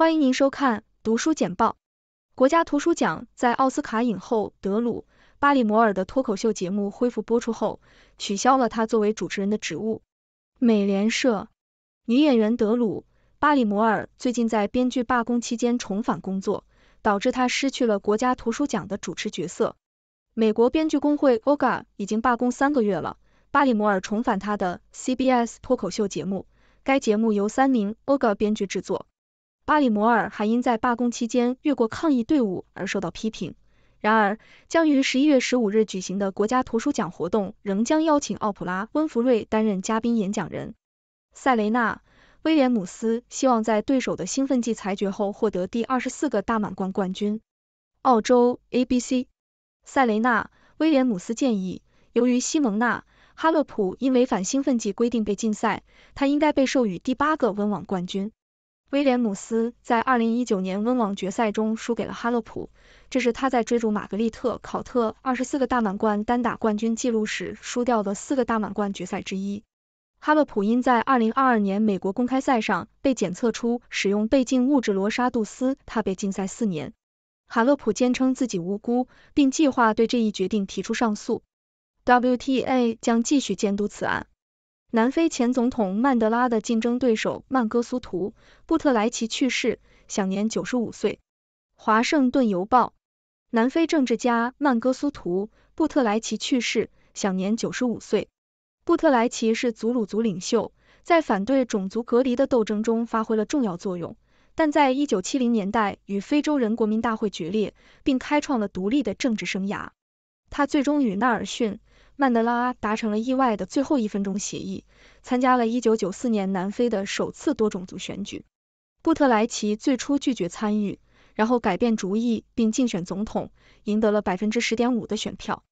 欢迎您收看《读书简报》。国家图书奖在奥斯卡影后德鲁·巴里摩尔的脱口秀节目恢复播出后，取消了她作为主持人的职务。美联社：女演员德鲁·巴里摩尔最近在编剧罢工期间重返工作，导致她失去了国家图书奖的主持角色。美国编剧工会 o g a 已经罢工三个月了。巴里摩尔重返他的 CBS 脱口秀节目，该节目由三名 o g a 编剧制作。巴里摩尔还因在罢工期间越过抗议队伍而受到批评。然而，将于十一月十五日举行的国家图书奖活动仍将邀请奥普拉·温弗瑞担任嘉宾演讲人。塞雷娜·威廉姆斯希望在对手的兴奋剂裁决后获得第二十四个大满贯冠军。澳洲 ABC。塞雷娜·威廉姆斯建议，由于西蒙娜·哈勒普因违反兴奋剂规定被禁赛，他应该被授予第八个温网冠军。威廉姆斯在二零一九年温网决赛中输给了哈勒普，这是他在追逐玛格丽特·考特二十四个大满贯单打冠军纪录时输掉的四个大满贯决赛之一。哈勒普因在二零二二年美国公开赛上被检测出使用倍禁物质罗沙杜斯，他被禁赛四年。哈勒普坚称自己无辜，并计划对这一决定提出上诉。WTA 将继续监督此案。南非前总统曼德拉的竞争对手曼戈苏图·布特莱奇去世，享年九十五岁。华盛顿邮报：南非政治家曼戈苏图·布特莱奇去世，享年九十五岁。布特莱奇是祖鲁族领袖，在反对种族隔离的斗争中发挥了重要作用，但在一九七零年代与非洲人国民大会决裂，并开创了独立的政治生涯。他最终与纳尔逊。曼德拉达成了意外的最后一分钟协议，参加了一九九四年南非的首次多种族选举。布特莱奇最初拒绝参与，然后改变主意并竞选总统，赢得了百分之十点五的选票。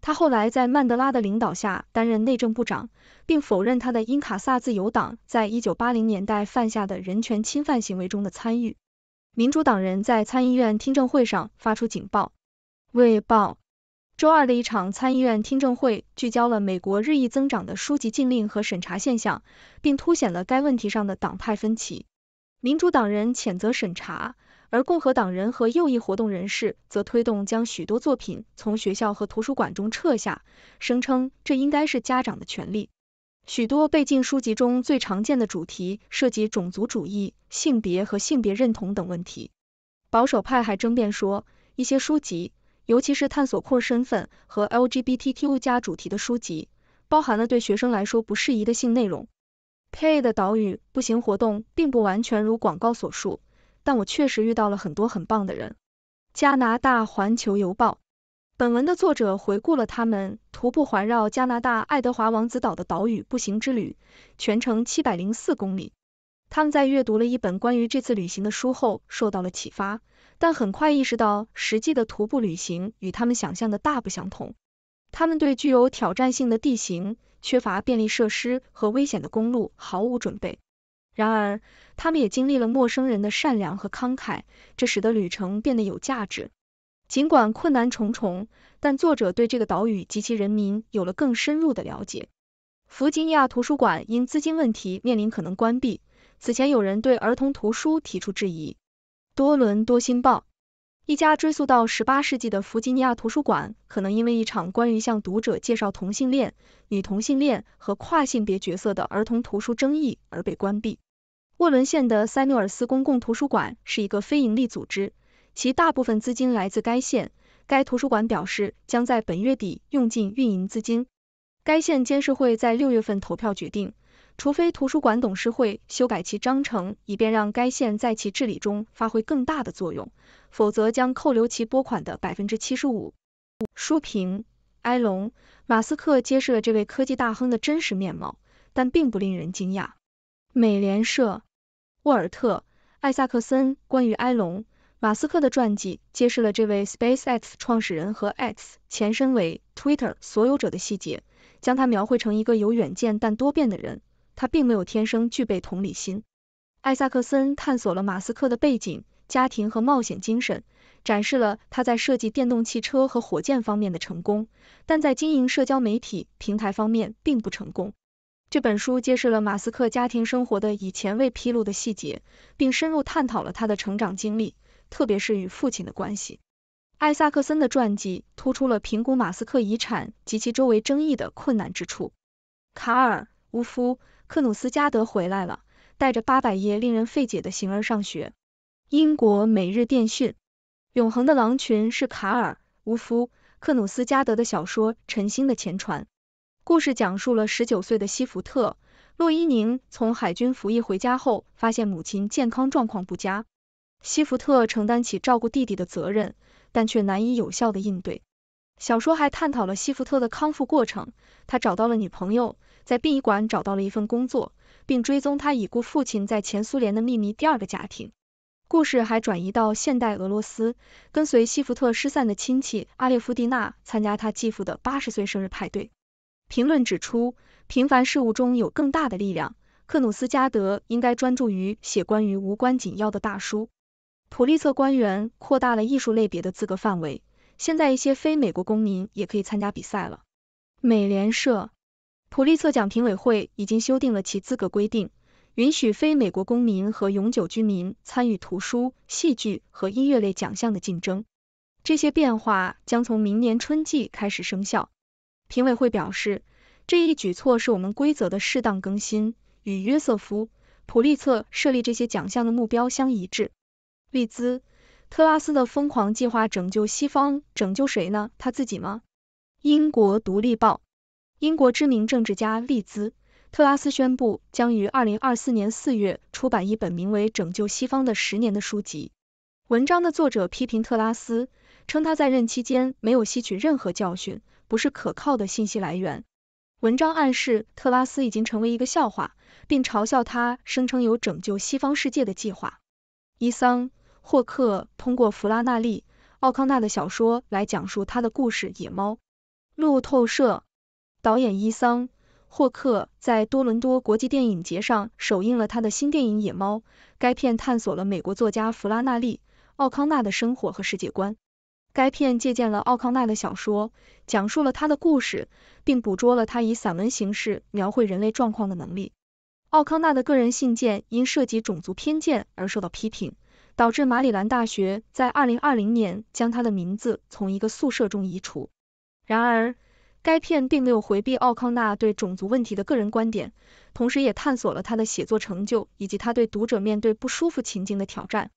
他后来在曼德拉的领导下担任内政部长，并否认他的英卡萨自由党在一九八零年代犯下的人权侵犯行为中的参与。民主党人在参议院听证会上发出警报。未报。周二的一场参议院听证会聚焦了美国日益增长的书籍禁令和审查现象，并凸显了该问题上的党派分歧。民主党人谴责审查，而共和党人和右翼活动人士则推动将许多作品从学校和图书馆中撤下，声称这应该是家长的权利。许多被禁书籍中最常见的主题涉及种族主义、性别和性别认同等问题。保守派还争辩说，一些书籍。尤其是探索 q 身份和 LGBTQ 加主题的书籍，包含了对学生来说不适宜的性内容。Pay 的岛屿步行活动并不完全如广告所述，但我确实遇到了很多很棒的人。加拿大环球邮报，本文的作者回顾了他们徒步环绕加拿大爱德华王子岛的岛屿步行之旅，全程七百零四公里。他们在阅读了一本关于这次旅行的书后受到了启发，但很快意识到实际的徒步旅行与他们想象的大不相同。他们对具有挑战性的地形、缺乏便利设施和危险的公路毫无准备。然而，他们也经历了陌生人的善良和慷慨，这使得旅程变得有价值。尽管困难重重，但作者对这个岛屿及其人民有了更深入的了解。弗吉尼亚图书馆因资金问题面临可能关闭。此前有人对儿童图书提出质疑。多伦多新报，一家追溯到十八世纪的弗吉尼亚图书馆，可能因为一场关于向读者介绍同性恋、女同性恋和跨性别角色的儿童图书争议而被关闭。沃伦县的塞缪尔斯公共图书馆是一个非营利组织，其大部分资金来自该县。该图书馆表示，将在本月底用尽运营资金。该县监事会在六月份投票决定。除非图书馆董事会修改其章程，以便让该县在其治理中发挥更大的作用，否则将扣留其拨款的百分之七十五。书评：埃隆·马斯克揭示了这位科技大亨的真实面貌，但并不令人惊讶。美联社，沃尔特·艾萨克森关于埃隆·马斯克的传记揭示了这位 Space X 创始人和 X 前身为 Twitter 所有者的细节，将他描绘成一个有远见但多变的人。他并没有天生具备同理心。艾萨克森探索了马斯克的背景、家庭和冒险精神，展示了他在设计电动汽车和火箭方面的成功，但在经营社交媒体平台方面并不成功。这本书揭示了马斯克家庭生活的以前未披露的细节，并深入探讨了他的成长经历，特别是与父亲的关系。艾萨克森的传记突出了评估马斯克遗产及其周围争议的困难之处。卡尔。乌夫克努斯加德回来了，带着八百页令人费解的形而上学。英国每日电讯，《永恒的狼群》是卡尔·乌夫克努斯加德的小说《晨星的前传》。故事讲述了十九岁的希福特·洛伊宁从海军服役回家后，发现母亲健康状况不佳。希福特承担起照顾弟弟的责任，但却难以有效的应对。小说还探讨了希福特的康复过程，他找到了女朋友。在殡仪馆找到了一份工作，并追踪他已故父亲在前苏联的秘密。第二个家庭故事还转移到现代俄罗斯，跟随希福特失散的亲戚阿列夫蒂娜参加他继父的八十岁生日派对。评论指出，平凡事物中有更大的力量。克努斯加德应该专注于写关于无关紧要的大书。普利策官员扩大了艺术类别的资格范围，现在一些非美国公民也可以参加比赛了。美联社。普利策奖评委会已经修订了其资格规定，允许非美国公民和永久居民参与图书、戏剧和音乐类奖项的竞争。这些变化将从明年春季开始生效。评委会表示，这一举措是我们规则的适当更新，与约瑟夫·普利策设立这些奖项的目标相一致。利兹·特拉斯的疯狂计划拯救西方，拯救谁呢？他自己吗？英国独立报。英国知名政治家利兹·特拉斯宣布将于二零二四年四月出版一本名为《拯救西方的十年》的书籍。文章的作者批评特拉斯，称他在任期间没有吸取任何教训，不是可靠的信息来源。文章暗示特拉斯已经成为一个笑话，并嘲笑他声称有拯救西方世界的计划。伊桑·霍克通过弗拉纳利·奥康纳的小说来讲述他的故事《野猫》。路透社。导演伊桑·霍克在多伦多国际电影节上首映了他的新电影《野猫》。该片探索了美国作家弗拉纳利·奥康纳的生活和世界观。该片借鉴了奥康纳的小说，讲述了他的故事，并捕捉了他以散文形式描绘人类状况的能力。奥康纳的个人信件因涉及种族偏见而受到批评，导致马里兰大学在二零二零年将他的名字从一个宿舍中移除。然而，该片并没有回避奥康纳对种族问题的个人观点，同时也探索了他的写作成就以及他对读者面对不舒服情境的挑战。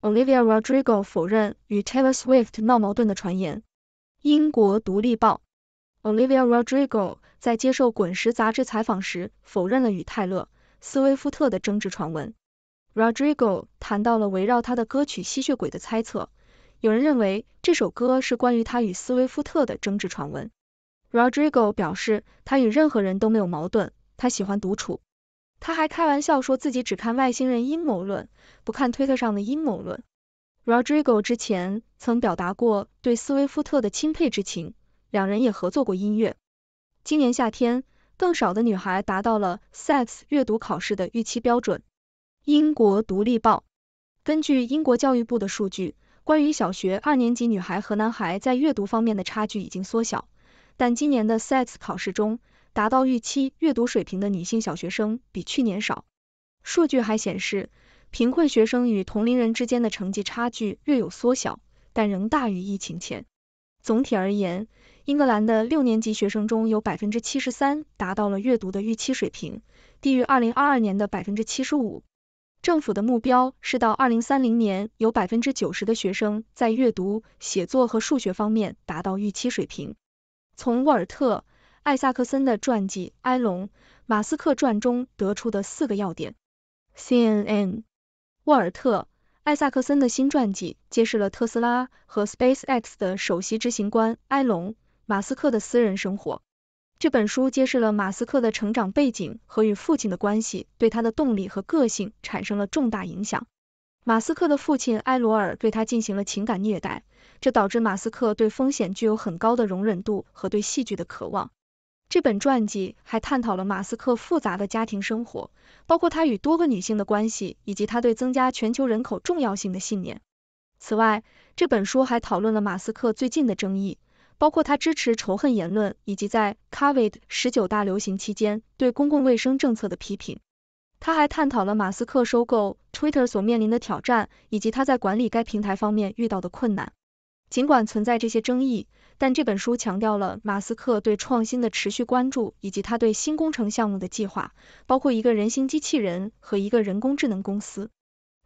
Olivia Rodrigo 否认与 Taylor Swift 闹矛盾的传言。英国《独立报》Olivia Rodrigo 在接受《滚石》杂志采访时否认了与泰勒·斯威夫特的争执传闻。Rodrigo 谈到了围绕他的歌曲《吸血鬼》的猜测，有人认为这首歌是关于他与斯威夫特的争执传闻。Rodrigo 表示，他与任何人都没有矛盾，他喜欢独处。他还开玩笑说自己只看外星人阴谋论，不看推特上的阴谋论。Rodrigo 之前曾表达过对斯威夫特的钦佩之情，两人也合作过音乐。今年夏天，更少的女孩达到了 Sex 阅读考试的预期标准。英国独立报根据英国教育部的数据，关于小学二年级女孩和男孩在阅读方面的差距已经缩小。但今年的 Sats 考试中，达到预期阅读水平的女性小学生比去年少。数据还显示，贫困学生与同龄人之间的成绩差距略有缩小，但仍大于疫情前。总体而言，英格兰的六年级学生中有百分之七十三达到了阅读的预期水平，低于二零二二年的百分之七十五。政府的目标是到二零三零年，有百分之九十的学生在阅读、写作和数学方面达到预期水平。从沃尔特·艾萨克森的传记《埃隆·马斯克传》中得出的四个要点：CNN。沃尔特·艾萨克森的新传记揭示了特斯拉和 SpaceX 的首席执行官埃隆·马斯克的私人生活。这本书揭示了马斯克的成长背景和与父亲的关系对他的动力和个性产生了重大影响。马斯克的父亲埃罗尔对他进行了情感虐待，这导致马斯克对风险具有很高的容忍度和对戏剧的渴望。这本传记还探讨了马斯克复杂的家庭生活，包括他与多个女性的关系，以及他对增加全球人口重要性的信念。此外，这本书还讨论了马斯克最近的争议，包括他支持仇恨言论，以及在 Covid 十九大流行期间对公共卫生政策的批评。他还探讨了马斯克收购 Twitter 所面临的挑战，以及他在管理该平台方面遇到的困难。尽管存在这些争议，但这本书强调了马斯克对创新的持续关注，以及他对新工程项目的计划，包括一个人形机器人和一个人工智能公司。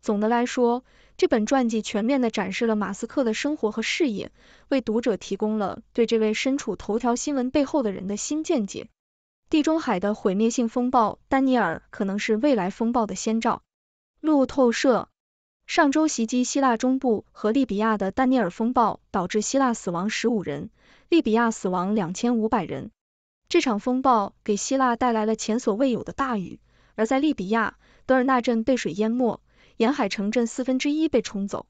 总的来说，这本传记全面地展示了马斯克的生活和事业，为读者提供了对这位身处头条新闻背后的人的新见解。地中海的毁灭性风暴丹尼尔可能是未来风暴的先兆。路透社，上周袭击希腊中部和利比亚的丹尼尔风暴导致希腊死亡十五人，利比亚死亡两千五百人。这场风暴给希腊带来了前所未有的大雨，而在利比亚，德尔纳镇被水淹没，沿海城镇四分之一被冲走。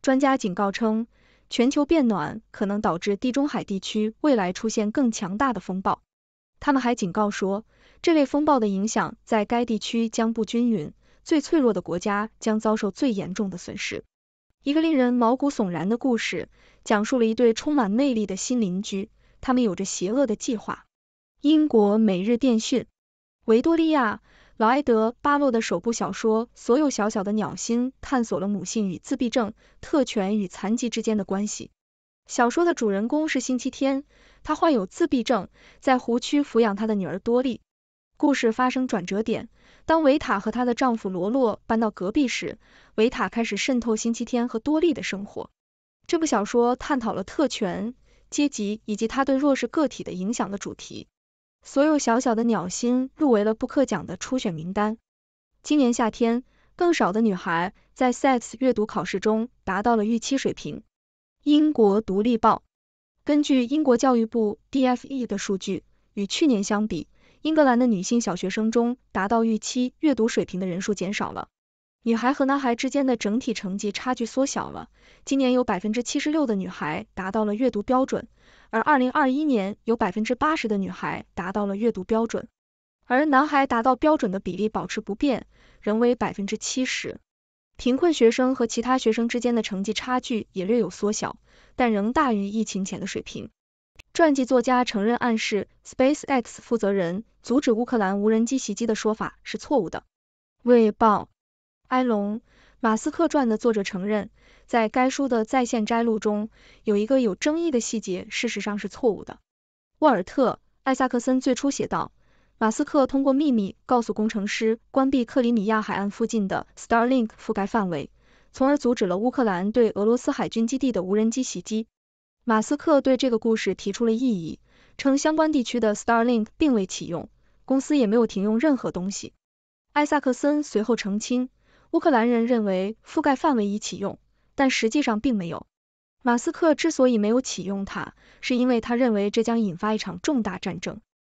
专家警告称，全球变暖可能导致地中海地区未来出现更强大的风暴。他们还警告说，这类风暴的影响在该地区将不均匀，最脆弱的国家将遭受最严重的损失。一个令人毛骨悚然的故事，讲述了一对充满魅力的新邻居，他们有着邪恶的计划。英国《每日电讯》维多利亚·劳埃德·巴洛的首部小说《所有小小的鸟心》探索了母性与自闭症、特权与残疾之间的关系。小说的主人公是星期天，他患有自闭症，在湖区抚养他的女儿多莉。故事发生转折点，当维塔和她的丈夫罗洛搬到隔壁时，维塔开始渗透星期天和多莉的生活。这部小说探讨了特权、阶级以及他对弱势个体的影响的主题。所有小小的鸟心入围了布克奖的初选名单。今年夏天，更少的女孩在 s e t 阅读考试中达到了预期水平。英国独立报根据英国教育部 DFE 的数据，与去年相比，英格兰的女性小学生中达到预期阅读水平的人数减少了，女孩和男孩之间的整体成绩差距缩小了。今年有百分之七十六的女孩达到了阅读标准，而二零二一年有百分之八十的女孩达到了阅读标准，而男孩达到标准的比例保持不变，仍为百分之七十。贫困学生和其他学生之间的成绩差距也略有缩小，但仍大于疫情前的水平。传记作家承认暗示 SpaceX 负责人阻止乌克兰无人机袭击的说法是错误的。卫报埃隆马斯克传的作者承认，在该书的在线摘录中有一个有争议的细节，事实上是错误的。沃尔特艾萨克森最初写道。马斯克通过秘密告诉工程师关闭克里米亚海岸附近的 Starlink 覆盖范围，从而阻止了乌克兰对俄罗斯海军基地的无人机袭击。马斯克对这个故事提出了异议，称相关地区的 Starlink 并未启用，公司也没有停用任何东西。埃萨克森随后澄清，乌克兰人认为覆盖范围已启用，但实际上并没有。马斯克之所以没有启用它，是因为他认为这将引发一场重大战争。